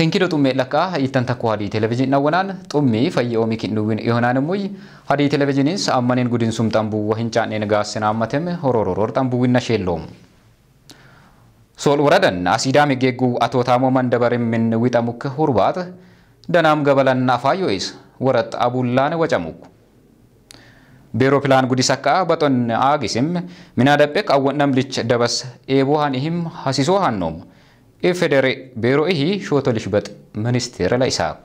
ሂንኪዶ ጡሜ ለካ ይተን ተኮ ሀዲ ቴሌቪዥን ነወናን ጡሚ ፈየ ኦሚ ኪንዱዊን ይሆናን ሙይ ሀዲ ቴሌቪዥንስ አመኔን ጉዲንሱም ጠንቡ ወሂንጫኔ ንጋስን አመትም ሆሮሮሮር ጠንቡዊን ነሼሎም ሶል ወረደን አሲዳም የጌጉ አቶ ታሞ መንደበር ምን ዊጠሙክ ሁርባት ደናም ገበለን አፋዮይስ ወረት አቡላን ወጨሙክ በኤሮፕላን ጉዲሰካ በጦን አጊስም ሚናደጴቅ አወነም ልች ደበስ ኤቦሃን ይህም ሀሲሶሃን ነውም ቢሮ ይሂ ሾቶ ልሽበጥ ሚኒስቴር ላይ ሳኩ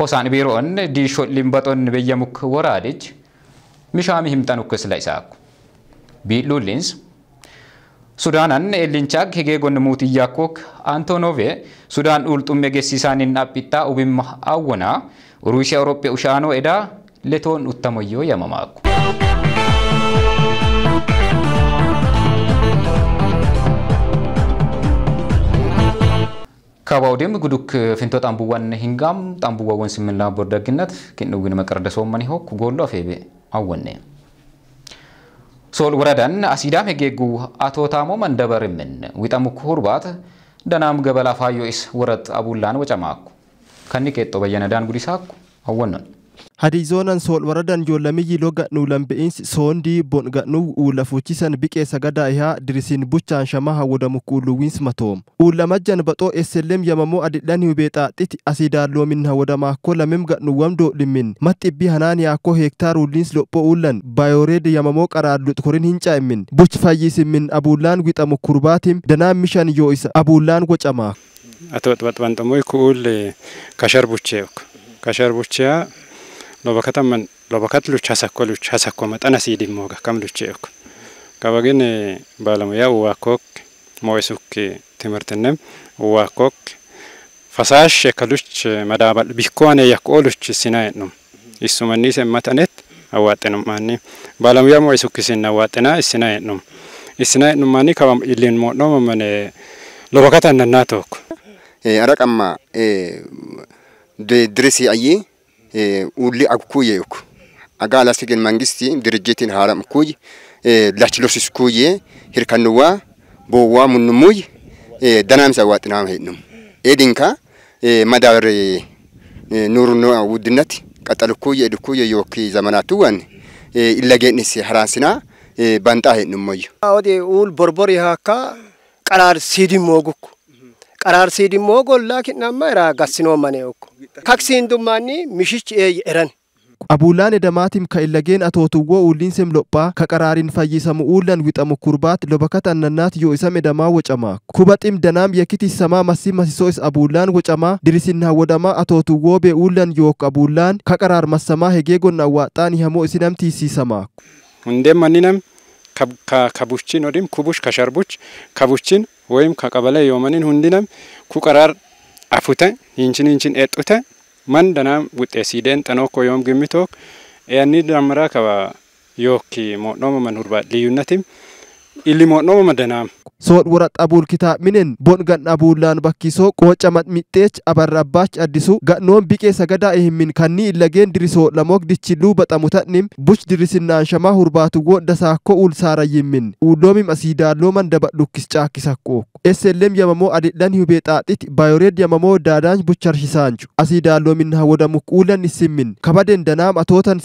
ሆሳን ቢሮኦን ዲሾ ሊምበጦን በየሙክ ወራድጅ ሚሻሚ ሂምጠን ውክስ ለኢሳኩ ቢሉሊንስ ሱዳናን ኤሊንቻግ ሄጌ ጎን ሙት እያኮክ አንቶኖቬ ሱዳን ኡልጡም የጌሲሳኒን አጲጣ ኡቢማ አወና ሩሲያ አውሮጴ ኡሻኖ ኤዳ ሌቶን ኡተሞዮ የመማኩ ከባው ጉዱክ ፊንቶ ጣምቡዋን ሂንጋም ጣምቡዋ ወን ምን ላቦር ደግነት ኪንውግን መቀረደሰው ማን ሆክ ጎሎ ፌቤ አወነ ሶል ወረዳን አሲዳም ሄጌጉ አቶ ታሞ መንደበር ምን ዊጣሙ ኩርባት ደናም ገበላ ፋዮስ ወረት አቡላን ወጨማኩ ከኒ ቄጦ በየነዳን ጉዲሳኩ አወነን Hadii zoonan sool waradan joollamiyyi loga nuulan be'insi soondii bon ga'nuu uulafuuchisan biqee sagadaa ihaa dirisiin buchaan shamaha wadamu kuulluwins matoom. Uullamajjan baxoo eesselem yamamoo adidhan hubeexaa xiti asiidaan loomin hawadamaa ko lamim ga'nu wamdoo dhimmin. Mat ibbi hanaaniyaa ko heektaar uulliins loppoo uullan baayooreed yamamoo qaraadlut korin hincaa'immin. Buch fayyisimmin abuullaan wixamu kurbaatim danaan mishan yoo isa abuullaan wocamaa. Ato baxbaxbanxamoo kuul kashar bucheek. Kashar buchea lobakataman lobakat luch hasakko luch hasakko matana siidin mooga kam lucheeko kabagin baalamaya uwaakok moisuk timirtinem uwaakok fasaashe kaluch madaabal bihkoane yak oluch sinaenum issumanisen matanet awaaxenummaani baalamaya moisuk isin awaaxena isinaenum isinaenummaani kabam ilin moodhomamane lobakatan nannaatooko araqamma ድሬሲ አዬ uli akukuye yuko agala sigin mangisti dirijitin haram kuy lachilosis kuye hirkanuwa bowa munumuy danamsa watinam hednum edinka madar nurnu ውድነት ቀጠል ኩየ ድኩየ ዮኪ ዘመናትወን ኢለጌንስ ሀራንስና ባንጣ ሄድንሞዩ ወዴ ኡል ቦርቦር ይሃካ ቀራር ሲዲ ሞጉኩ qaraarsii dhimmoo gollaa kidnamma eraa garsinoommane okko. Kaksiin dummaanni mishichi eeyye eran. አቡላን ደማቲም ከኢለጌን አቶቱዎ ኡሊንሴም ሎጳ ከቀራሪን ፈይሰሙ ኡለን ዊጠሙ ኩርባት ሎበከት አነናት ዮ ኢሰም ደማ ወጨማ ኩበጢም ደናም የኪት ሰማ መሲ መሲሶስ አቡላን ወጨማ ድሪሲና ወደማ አቶቱዎ ቤኡለን ዮክ አቡላን ከቀራር መሰማ ሄጌ ጎና ዋጣን ይሄሞ ኢሲነም ቲሲሰማ እንዴም ማኒነም ከቡሽቺን ወዲም ኩቡሽ ከሸርቡች ከቡሽቺን ወይም ከቀበለ የመንን ሁንዲነም ኩቀራር አፉተ ሂንችን ሂንችን ኤጡተ መን ደናም ውጤ ሲደን ጠኖኮ ዮም ግምቶክ ያኒ ዳምራ ከባ ዮኪ ሞኖመ መን ሁርባ ልዩነትም ilimoon nama madanaa. Sood wara xabuul kita minen bon ganna buullaan bakkisoo qooca matmixxeech abarrabbaach addisu ga'noon biqee sagadaa ehimmin kanni illageen dirisoo lamook dichilluu batamuta nim buch dirisinna shama dirisinnaan shamaa hurbaatu woodda saakko ulsaara yimmin uuddoomim asiidaaloo mandaba dhukkis caakkisakko. Esseellem yamamoo adidhan hubee xaaxiti baayoreed yamamoo daadaanj bucharshisaanju asiidaaloomin hawadamu kuulan simmin kabaden danaam atootan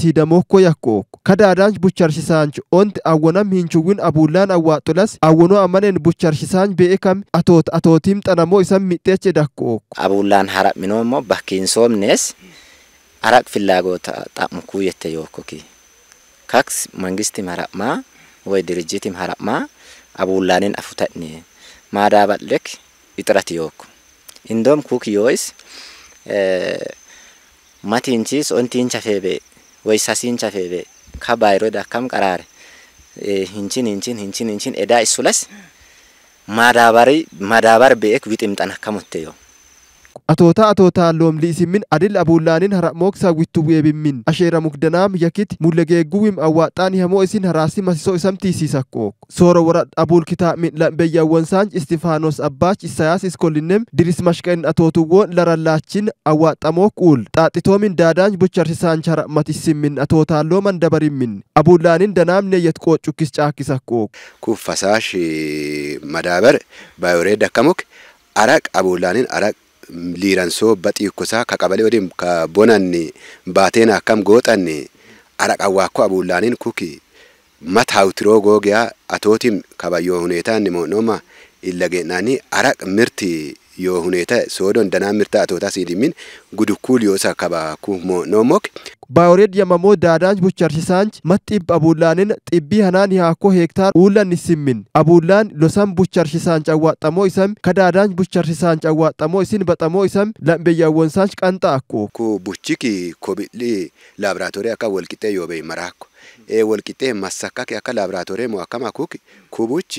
ko yakko. kadadan Kadaadaanj bucharshisaanju onti awwanam hinchuwin abulan awwa waatulas awwano amanen bucharshisaan beekam atoot atootim xanamo isan midheche dakkook. Abullaan harap minoomo bakkiin soomnes arak fillaagota xaqmukuu jette yookkoki. Kaks mangistim harapmaa ወይ ድርጅትም ሀረማ አቡላንን አፉተኒ ማዳበልክ ይጥረት ዮኩ እንዶም ኩክ ዮይስ ማቲንቺስ ኦንቲንቻ ፌቤ ወይ ሳሲንቻ ፌቤ ከባይሮ ዳካም ቀራሬ hinchin hinchin hinchin hinchin edaa issulas madaabari madaabara be'eek wiximxan akkamutte yoo atoota atota lomli isimin adil abullaanin hara moksa wittu weebimmin asheera mukdanaam yakit mullegeegguwim awwaaxaani hamoo isin haraasi masisoo isamtiisiisakko sooro wara abuul kitaa midlan beyyawwansaanj istifaanos abbaach isayaas iskollinem diris mashqain atootuwwoon larallaachin awwaaxamoo kuul xaaxitoomin daadaanj bucharsisaanj hara matissimmin atootaalloo mandabarimmin abullaanin danaamne yet qoocukkis caakkisakko kuffasaash madaabar bayoreed akkamok araq abullaanin araq liiransoo baxiikkusaa ka qabalee wadiin ka bonanne baateen akkam gooxanne araqan waakko abuullaanin kuki mataa utiroo googiyaa atootim kabayyoo huneetaan nimoonoma illageedhaanii araq mirti yo ሁኔታ ሶዶን ደናምርታ አቶታ ሲዲሚን ጉድኩል ዮሳ ከባኩ ኖሞክ ባውሬድ የመሞ ዳዳንች ቡቻርሲሳንች መጢብ አቡላንን ጢቢ ሀናን ያኮ ሄክታር ኡላን ይስሚን አቡላን ሎሳም ቡቻርሲሳንች አዋጠሞ ይሰም ከዳዳንች ቡቻርሲሳንች አዋጠሞ ይሲን በጠሞ ይሰም ለምበያወንሳንች ቀንጣ አኮ ኩ ቡቺኪ ኮቢሊ ላብራቶሪ አካ ወልቂጤ ዮበይ መራኮ ኤ ወልቂጤ ማሳካኪ አካ ላብራቶሪ ሞአካማ ኩክ ኩቡች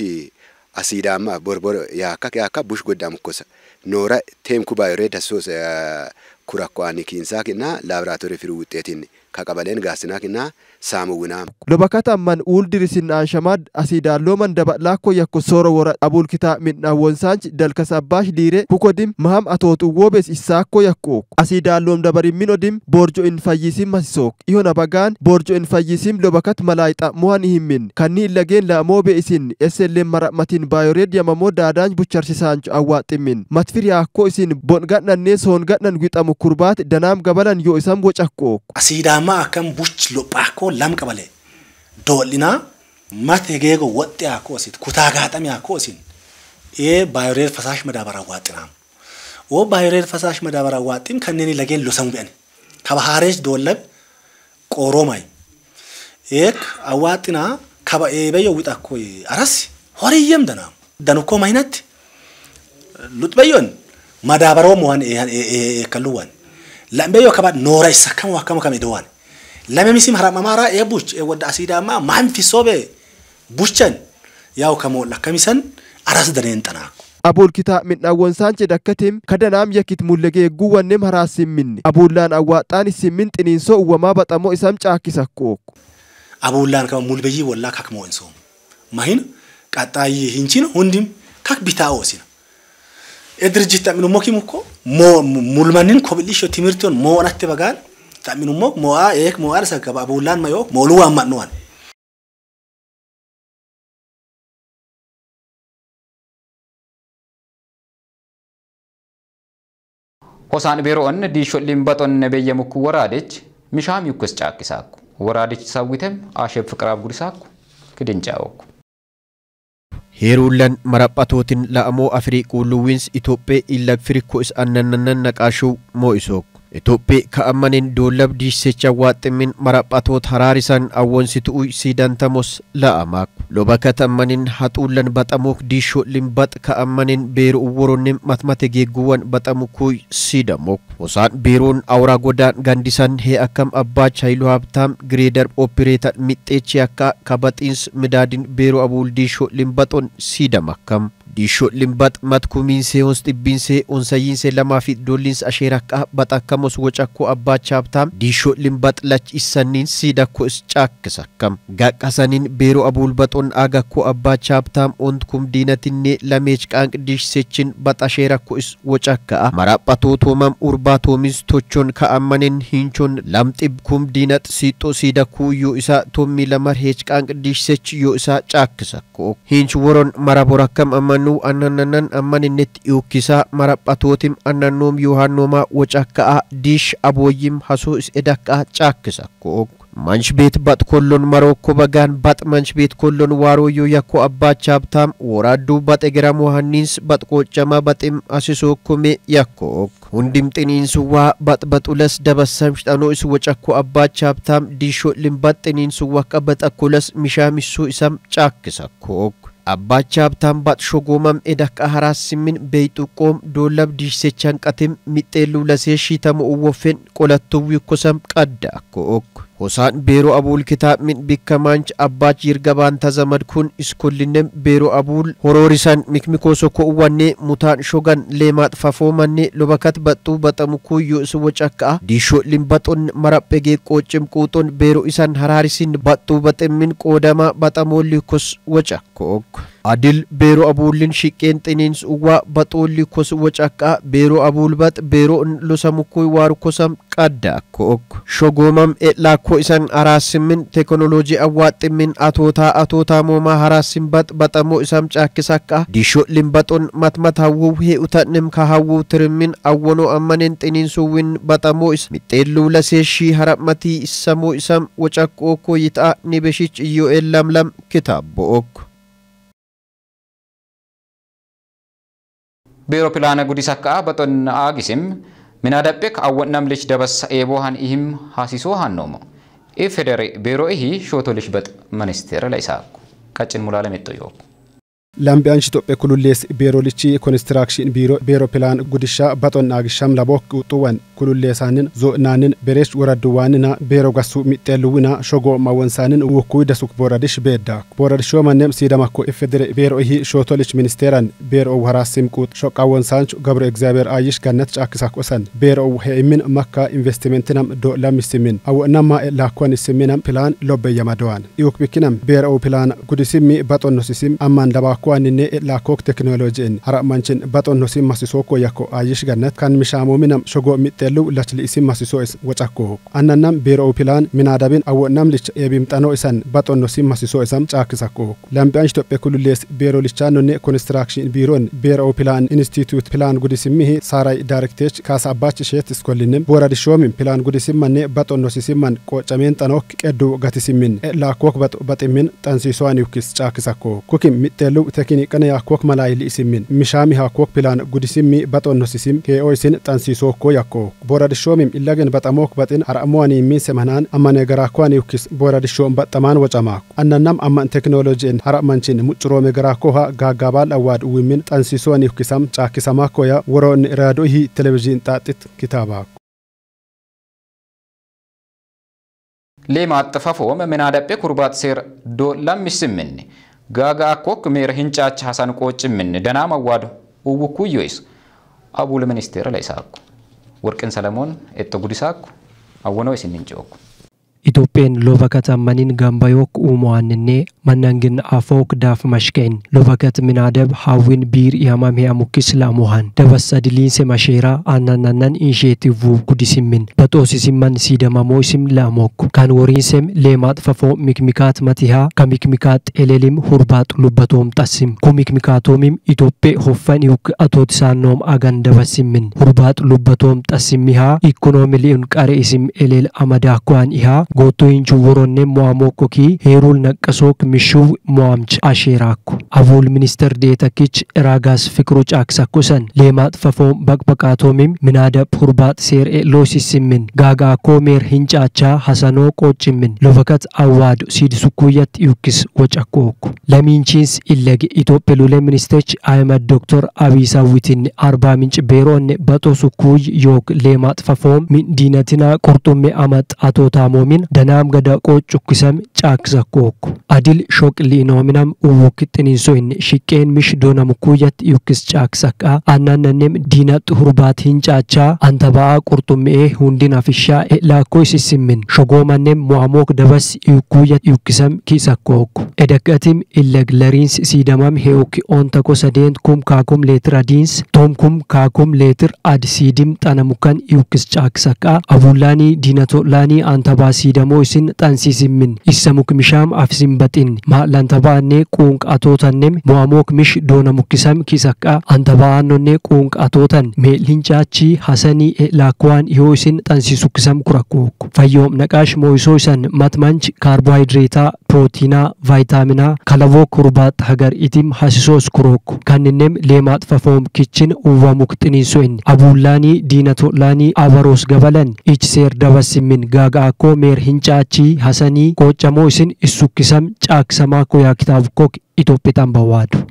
asidama borbor yaka yaka bush godam kosa nora tem kubayo reta sos eh, kura kwanikinsa kina laboratori firu utetinni ከቀበሌን ጋስናክና ሳምውና ሎበካታማን ውልድሪስና አንሸማድ አሲዳሎመን ደበላኮ የኮ ሶሮ ወረ አቡልኪታ ሚና ወንሳንች ደልከስ አባሽ ዲሬ ኩኮዲም መሃም አቶጡዎቤስ ኢሳኮ የኮ አሲዳሎም ደበሪሚኖዲም ቦርጆ ኢንፈይሲም መሲሶክ ይሆነ በጋን ቦርጆ ኢንፈይሲም ሎበከት መላይጣ ሞሃን ይህምን ከኒ ኢለጌን ለሞቤ ኢሲን ኤስሌም መረመቲን ባዮሬድ የመሞ ዳዳንች ቡቸርሲሳንች አዋጢሚን መትፊር ያኮ ኢሲን ቦንጋድነኔ ሶንጋድነን ዊጠሙ ኩርባት ደናም ገበለን ዮ ኢሰም ወጨኮ አሲዳም lama akkan buchi lophaakoo lam qabale dool'inaa mate geego woxxe akoo isin kutaa gaaxame akoo isin ee baayoreer fasaash madaabara waaxinaam oo baayoreer fasaash madaabara waaxim kanneen lageen losamu be'an kaba haarees doollab qooroomay eek awaaxinaa kaba eebayyo wix akkoo aras horiyyam danaam danukkoo maynatti luxbayyoon madaabaroo mohan eekkalluwaan lambeyyo kaba noora isakkamoo akkama kam idowaan ለመሚሲም ሀራማማራ ኤቡች ወደ አሲዳማ ማንፊሶቤ ቡቸን ያው ከሞላ ከሚሰን አራስ ደኔን ጠናኩ አቦልኪታ ምናወን ሳንቼ ደከቴም ከደናም የኪት ሙለጌ ጉወኔም ሀራሲምን አቡላን አዋጣን ሲምን ጥኒንሶ እወማ በጠሞ ኢሰም ጫኪሰኮኩ አቡላን ከ ሙልበይ ወላ ካክሞ እንሶ ማሂን ቀጣይ ሂንቺን ሁንዲም ካክ ቢታኦሲን የድርጅት ጠምኑ ሞኪም እኮ ሙልመንን ኮብሊሾ ትምህርትን ሞናት በጋን ek ta'minummoo mo'aa eek mo'aa isa qaba abuullaan mayoo mooluu waan ma'nuwan. Hosaan beroon diisholliin baxonne beyyamukkuu waraadech mishaa miukkus caakkisaakku waraadech sawwitem asheeb fiqiraaf gudisaakku marapatotin la amo la'amoo luwins quulluwwiins itoophee illagfirikko is annanannan naqaashuu moo isook. Itoophee ka'ammanin doolabdii sechawaaxximin maraphatot haraarisan awwansitu siidantamos la'amak lobaka tammanin haxuullan baxamuk diishoolin bax ka'ammanin beeru uwworonnin matmate geegguwwan baxamukuy siidamok osaan beeroon awraa godaan gandisan hee akkam abbaach hayilu habtaam gireedar opereetan mixxeechi akka kabaxiins midaadin beeru abuul diishoolin baxon siidam akkam Dhiishoolleen baxa matkumiinsee hoos dhibbiinsee onsayiinsee lamaa fi iddoolliinsa asheeraqqaa baxa akkamos wacakkoo abbaa chaaptaa dhiishoolleen baxa lachisaniin siidakko is caakkisa kam gaqqasaniin beeroo abuulbaxoon agakkoo abbaa chaaptaa ontkum diinatinne lameech qaanq dhiisechin baxa asheerakkoo is wacakkaa maraphatoo toomam urbaa toomis tochoon ka'amanen hinchoon lamxibkum diinat siixoo siidakkuu yoo isaa toommii lamar heech qaanq dhiisech yoo isaa caakkisa koo hinch woroon maraborakkam amman annannuu annannan amman innitti yuukkisaa maraphatuutim annannuum yohannooma wocakka'a diish abooyim hasuu is edakka'a caakkisa ቤት ባጥ ኮሎን መሮኮ በጋን ባጥ መንች ቤት ኮሎን ዋሮዮ ያኮ አባች ሀብታም ወራዱ ባጥ ገራሞ ሀኒንስ ባጥ ቆጨማ ባጥም አሲሶ ኮሜ ያኮክ ሁንዲም ጥኒንስዋ ባጥ በጡለስ ደበሰም ሽጠኖ እስ ወጨኮ አባች ሀብታም ዲሾ ልምባጥ ጥኒንስዋ ቀበጠ abbaa chaabtaanbaat shogoomam edakka haraasimin beeyxuqqoom doollab diishsechaan qatim mixeelluu lasee shiitamu uwwoofeen qolattuu wiikkosam qadda akka ogu ሆሳን ቤሮ አቡል ኪታብ ሚን ቢከማንች አባች ይርገባን ተዘመድኩን እስኩልንም ቤሮ አቡል ሆሮሪሰን ሚክሚኮ ሶኮ ወኔ ሙታን ሾገን ሌማት ፋፎ መኔ ሎበከት በጡ በጠሙኩ ዩእስ ወጨካ ዲሾ ሊምበጡን መረጴጌ ቆጭም ቁጡን ቤሮ ኢሰን ሀራሪሲን በጡ በጥሚን ቆደማ አድል ቤሮ አቡልን ሽቄን ጤኔንስ ኡዋ በጦል ኮስ ወጫቃ ቤሮ አቡል ቤሮ ሎሰሙኩይ ዋር ኮሰም ቀዳ ኮኦግ ሾጎመም ኤላኮ ኢሰን አራስምን ቴክኖሎጂ አዋጥምን አቶታ አቶታ ሞማ ሀራስም በጥ በጠሞ ኢሰም ጫኪሳቃ ዲሾ ልንበጦን ማትመት ሀውው ሄኡተንም ከሀውው ትርምን አወኖ አመኔን ጤኔንሱውን በጠሞ ኢስ ሚጤሉ ለሴሺ ሀረመቲ ኢሰሞ ኢሰም ወጫቆኮ ይጣ ኒበሽች ኢዮኤል ለምለም ኪታብ biiroo pilaana guddisaa ka'aa baxonna aagisim mina dapheek awwan namlichi dabasa eeboohan ihim haasisoo hannoomo ifedere biiroo ihi shootolish bax ministeera la isaakku qaccin mulaalamettoyooku. ላምቢያንሽ ኢትዮጵያ ኩሉሌስ ቤሮልቺ ኮንስትራክሽን ቢሮ ቤሮፕላን ጉድሻ በጦና ግሻም ለቦክ ውጡወን ኩሉሌሳንን ዞእናንን ቤሬሽ ወረድዋንና ቤሮ ገሱ ሚጤልውና ሾጎ ማወንሳንን ውኩይ ደሱክ ቦረድሽ ቤዳ ቦረድሾ መኔም ሲደማኮ ኢፌድሬ ቤሮ ይሂ ሾቶልች ሚኒስቴራን ቤሮ ሲምቁጥ ሾቃ ወንሳንች ገብሮ እግዚአብሔር አይሽ ገነት ጫክሳክ ኦሰን ቤሮ ውሄምን መካ ኢንቨስትሜንትናም ዶ ለሚስሚን አወእናማ ላኮን ስሚናም ፕላን ሎበየመደዋን ኢውክቢኪናም ቤሮ ፕላን ጉድስሚ በጦኖሲሲም አማን ለባኩ akwanine lakok teknoloji en hara manchin baton hosi masiso ko yako ayish ganat kan mishamo minam shogo mitelu lachli isim masiso es wacako annanam biro pilan minadabin awo namlich ebim tano isan baton hosi masiso esam chakisako lambi anch toppe kulules biro lichano ne construction biron biro pilan institute pilan gudisimihi sarai directech kasa abbach shet skolinem boradishomin pilan gudisimmanne baton hosisimman qocamen tanok qeddu gatisimmin lakok baximmin xansiisoan yukis chaakisako kukim mixxeellu tekin qana yakkook malaayili isimmin mishaami hakkook pilaan gudisimmi batonnosisiim kee'oo isin xansiisookkoo yakkook booradishoomim illagen baxamook baxin har'amuwaniimmiin semanaan ammane garaakkoan yukkis booradishoom baxxamaan wocamaak annannam amman teknooloojiin hara manchin muccuroome garaakkoha gaaggaabaan dhawwaad uwimmin xansiisoon yukkisam caakkisamaakkoya woroonni raadoohi televiziin xaaxit kitaabaak ሌማ አጠፋፎም ምናደጴ ኩርባት ሴር ዶ ለምስምን gaagaa akkokk meera hin caacha hasan qoochimminne danaa mawwaadu uwwu kuyyois abuul ministeera la isaakku warqin salamoon itti gudisaakku awwanoo isin hin cookku. ኢትዮጵያን ሎቨከት አመኒን ገንበዮክ ኡሞዋንኔ መነንግን አፎክ ዳፍ መሽከን ሎቨከት ምናደብ ሀዊን ቢር ያማም ሄአሙኪስ ላሞሃን ደበሰድ ሊንሴ መሼራ አናናናን ኢንሼቲቭ ጉዲስምን በጦሲሲመን ሲደመሞይስም ላሞኩ ካን ወሪንሴም ሌማጥፈፎ ሚክሚካት መቲሃ ከሚክሚካት ጤሌሊም ሁርባጥ ሉበቶም ጠስም ኩሚክሚካቶሚም ኢትዮጵያ ሆፈን ይውክ አቶት ሳኖም አገን ደበስምን ሁርባጥ ሉበቶም ጠስሚሃ ኢኮኖሚ ሊኡን ቀሬ ኢስም ኤሌል አመዳኳን ኢሃ gootoo hin juwworonnee mo'amokkokii ሄሩል ነቀሶክ mishuw mo'amch asheeraakku አቮል ሚኒስተር ዴተኪች ራጋስ ፍቅሩ ጫክሳኩሰን ሌማጥፈፎም በቅበቃቶሚም ምናደ ፑርባጥ ሴር ሎሲስምን ጋጋ ኮሜር ሂንጫቻ ሐሰኖ ቆጭምን ሎፈከት አዋድ ሲድሱኩየት ዩክስ ወጨኮኩ ለሚንቺንስ ኢለግ ኢትዮጵያ ሉሌ ሚኒስተች አይመድ ዶክተር አብይ ሳዊትን አርባ ምንጭ ቤሮን በጦሱኩይ ዮክ ሌማጥፈፎም ሚንዲነትና ቁርጡሜ አመጥ አቶ ታሞሚን ኢኖሚን ደናም ገደቆ ጩኩሰም ጫክ ዘኮኩ አዲል ሾቅል ኢኖሚናም እውክ ጥኒንሶይን ሽቄን ምሽ ዶነም ኩየት ዩክስ ጫክ ዘቃ አናነኔም ዲና ጥሁርባት ሂንጫቻ አንተባአ ቁርጡምኤ ሁንዲን አፍሻ ኤላኮ ይስስምን ሾጎማኔም ሟሞክ ደበስ ዩኩየት ዩክሰም ኪዘኮኩ ኤደቀቲም ኢለግለሪንስ ሲደማም ሄውክ ኦንተኮ ሰዴንት ኩም ካኩም ሌትር አዲንስ ቶም ኩም ካኩም ሌትር አድሲዲም ጠነሙከን ዩክስ ጫክ ዘቃ አቡላኒ ዲነቶላኒ አንተባሲ ደሞ ይስን ጠንሲስምን ይሰሙክ ምሻም አፍሲም በጢን ማላንተባኔ ቁንቅ አቶተንም ሟሞክ ምሽ ዶነ ሙክሰም ኪሰቃ አንተባኖኔ ቁንቅ አቶተን ሜ ሊንጫቺ ሐሰኒ ላኳን ይሆ ይስን ጠንሲሱ ክሰም ፈዮም ነቃሽ ሞይሶ ማትማንች ካርቦሃይድሬታ ፕሮቲና ቫይታሚና ከለቮ ኩርባት ሀገር ኢቲም ሀሲሶስ ኩሮኩ ከንንም ሌማጥፈፎም ኪችን ኡዋሙክ ጥኒንሶይን አቡላኒ ዲነቶላኒ አበሮስ ገበለን ኢችሴር ደበስሚን ጋጋኮ ሜር hincaachii hasanii qooccamuu isin issukisam caaksamaa koyaa kitaabkok itoophixan bawaadu